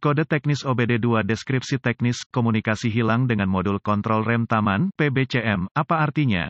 Kode teknis OBD2 Deskripsi teknis, komunikasi hilang dengan modul kontrol rem taman, PBCM, apa artinya?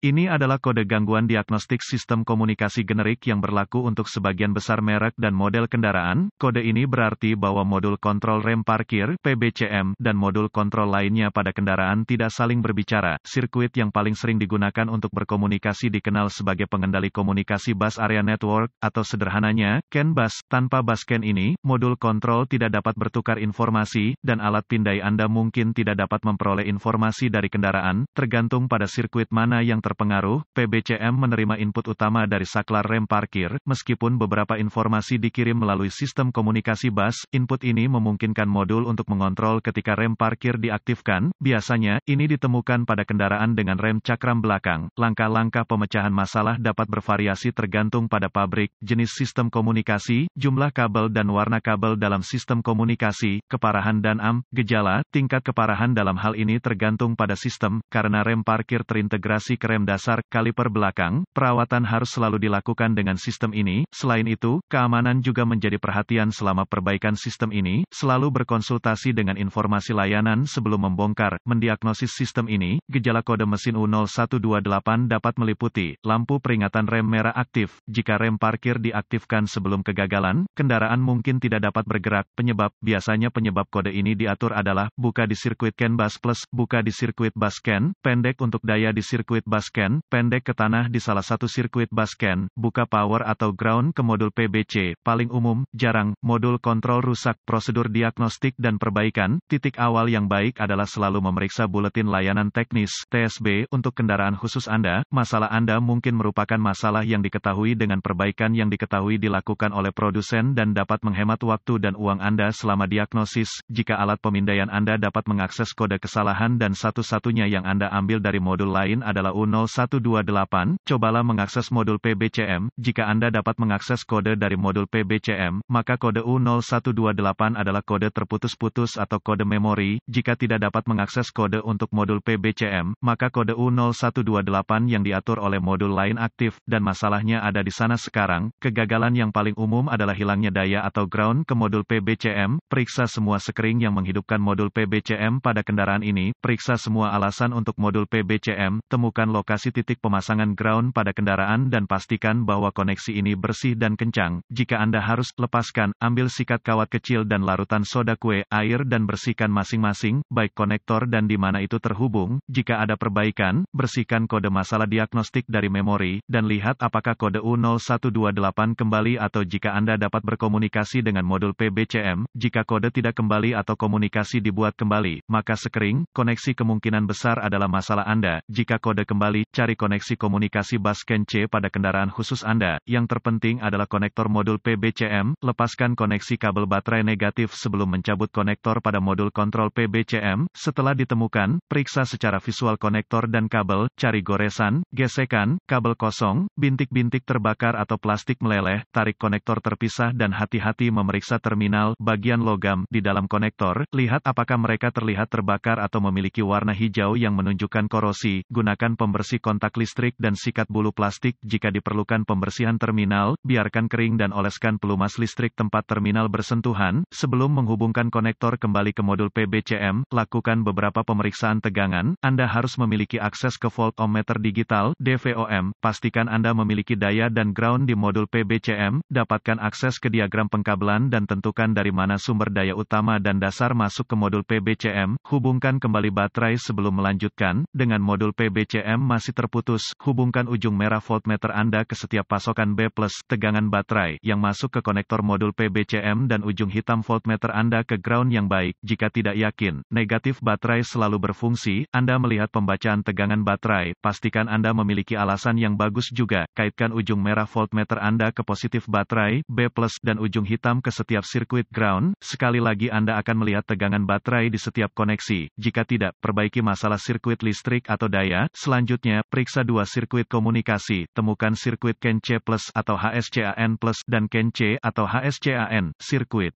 Ini adalah kode gangguan diagnostik sistem komunikasi generik yang berlaku untuk sebagian besar merek dan model kendaraan. Kode ini berarti bahwa modul kontrol rem parkir (PBCM) dan modul kontrol lainnya pada kendaraan tidak saling berbicara. Sirkuit yang paling sering digunakan untuk berkomunikasi dikenal sebagai pengendali komunikasi bus area network atau sederhananya CAN bus. Tanpa bus CAN ini, modul kontrol tidak dapat bertukar informasi dan alat pindai Anda mungkin tidak dapat memperoleh informasi dari kendaraan, tergantung pada sirkuit mana yang terpengaruh, PBCM menerima input utama dari saklar rem parkir, meskipun beberapa informasi dikirim melalui sistem komunikasi bus, input ini memungkinkan modul untuk mengontrol ketika rem parkir diaktifkan, biasanya, ini ditemukan pada kendaraan dengan rem cakram belakang. Langkah-langkah pemecahan masalah dapat bervariasi tergantung pada pabrik, jenis sistem komunikasi, jumlah kabel dan warna kabel dalam sistem komunikasi, keparahan dan AM, gejala, tingkat keparahan dalam hal ini tergantung pada sistem, karena rem parkir terintegrasi ke rem rem dasar, kaliper belakang, perawatan harus selalu dilakukan dengan sistem ini. Selain itu, keamanan juga menjadi perhatian selama perbaikan sistem ini, selalu berkonsultasi dengan informasi layanan sebelum membongkar, mendiagnosis sistem ini. Gejala kode mesin U0128 dapat meliputi, lampu peringatan rem merah aktif, jika rem parkir diaktifkan sebelum kegagalan, kendaraan mungkin tidak dapat bergerak, penyebab, biasanya penyebab kode ini diatur adalah, buka di sirkuit CAN bus plus, buka di sirkuit bus CAN, pendek untuk daya di sirkuit bus basken, pendek ke tanah di salah satu sirkuit basken, buka power atau ground ke modul PBC, paling umum, jarang, modul kontrol rusak, prosedur diagnostik dan perbaikan, titik awal yang baik adalah selalu memeriksa buletin layanan teknis, TSB, untuk kendaraan khusus Anda, masalah Anda mungkin merupakan masalah yang diketahui dengan perbaikan yang diketahui dilakukan oleh produsen dan dapat menghemat waktu dan uang Anda selama diagnosis, jika alat pemindaian Anda dapat mengakses kode kesalahan dan satu-satunya yang Anda ambil dari modul lain adalah UNO 0128, cobalah mengakses modul PBCM. Jika Anda dapat mengakses kode dari modul PBCM, maka kode U0128 adalah kode terputus-putus atau kode memori. Jika tidak dapat mengakses kode untuk modul PBCM, maka kode U0128 yang diatur oleh modul lain aktif, dan masalahnya ada di sana sekarang. Kegagalan yang paling umum adalah hilangnya daya atau ground ke modul PBCM. Periksa semua sekering yang menghidupkan modul PBCM pada kendaraan ini, periksa semua alasan untuk modul PBCM, temukan lokasi lokasi titik pemasangan ground pada kendaraan dan pastikan bahwa koneksi ini bersih dan kencang. Jika Anda harus lepaskan, ambil sikat kawat kecil dan larutan soda kue, air dan bersihkan masing-masing, baik konektor dan di mana itu terhubung. Jika ada perbaikan, bersihkan kode masalah diagnostik dari memori, dan lihat apakah kode U0128 kembali atau jika Anda dapat berkomunikasi dengan modul PBCM. Jika kode tidak kembali atau komunikasi dibuat kembali, maka sekering, koneksi kemungkinan besar adalah masalah Anda. Jika kode kembali kembali, cari koneksi komunikasi bus C pada kendaraan khusus Anda. Yang terpenting adalah konektor modul PBCM, lepaskan koneksi kabel baterai negatif sebelum mencabut konektor pada modul kontrol PBCM. Setelah ditemukan, periksa secara visual konektor dan kabel, cari goresan, gesekan, kabel kosong, bintik-bintik terbakar atau plastik meleleh, tarik konektor terpisah dan hati-hati memeriksa terminal, bagian logam, di dalam konektor, lihat apakah mereka terlihat terbakar atau memiliki warna hijau yang menunjukkan korosi, gunakan pembersih pembersih kontak listrik dan sikat bulu plastik jika diperlukan pembersihan terminal, biarkan kering dan oleskan pelumas listrik tempat terminal bersentuhan, sebelum menghubungkan konektor kembali ke modul PBCM, lakukan beberapa pemeriksaan tegangan, Anda harus memiliki akses ke voltometer digital, DVOM, pastikan Anda memiliki daya dan ground di modul PBCM, dapatkan akses ke diagram pengkabelan dan tentukan dari mana sumber daya utama dan dasar masuk ke modul PBCM, hubungkan kembali baterai sebelum melanjutkan, dengan modul PBCM masih terputus, hubungkan ujung merah voltmeter Anda ke setiap pasokan B+, tegangan baterai, yang masuk ke konektor modul PBCM dan ujung hitam voltmeter Anda ke ground yang baik. Jika tidak yakin, negatif baterai selalu berfungsi, Anda melihat pembacaan tegangan baterai, pastikan Anda memiliki alasan yang bagus juga, kaitkan ujung merah voltmeter Anda ke positif baterai, B+, dan ujung hitam ke setiap sirkuit ground, sekali lagi Anda akan melihat tegangan baterai di setiap koneksi, jika tidak, perbaiki masalah sirkuit listrik atau daya, selanjutnya Selanjutnya, periksa dua sirkuit komunikasi, temukan sirkuit Ken c plus atau HSCAN plus dan Ken c atau HSCAN, sirkuit.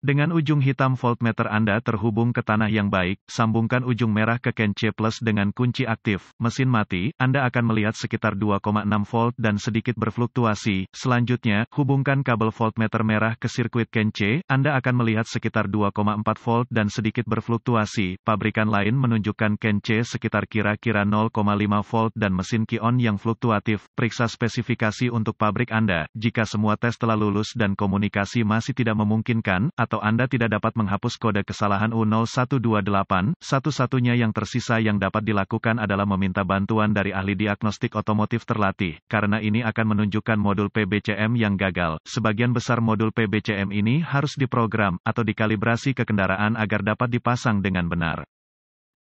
Dengan ujung hitam voltmeter Anda terhubung ke tanah yang baik, sambungkan ujung merah ke ken C+, dengan kunci aktif, mesin mati, Anda akan melihat sekitar 2,6 volt dan sedikit berfluktuasi. Selanjutnya, hubungkan kabel voltmeter merah ke sirkuit ken C, Anda akan melihat sekitar 2,4 volt dan sedikit berfluktuasi. Pabrikan lain menunjukkan ken C sekitar kira-kira 0,5 volt dan mesin Kion yang fluktuatif. Periksa spesifikasi untuk pabrik Anda. Jika semua tes telah lulus dan komunikasi masih tidak memungkinkan, atau Anda tidak dapat menghapus kode kesalahan U0128, satu-satunya yang tersisa yang dapat dilakukan adalah meminta bantuan dari ahli diagnostik otomotif terlatih, karena ini akan menunjukkan modul PBCM yang gagal. Sebagian besar modul PBCM ini harus diprogram, atau dikalibrasi ke kendaraan agar dapat dipasang dengan benar.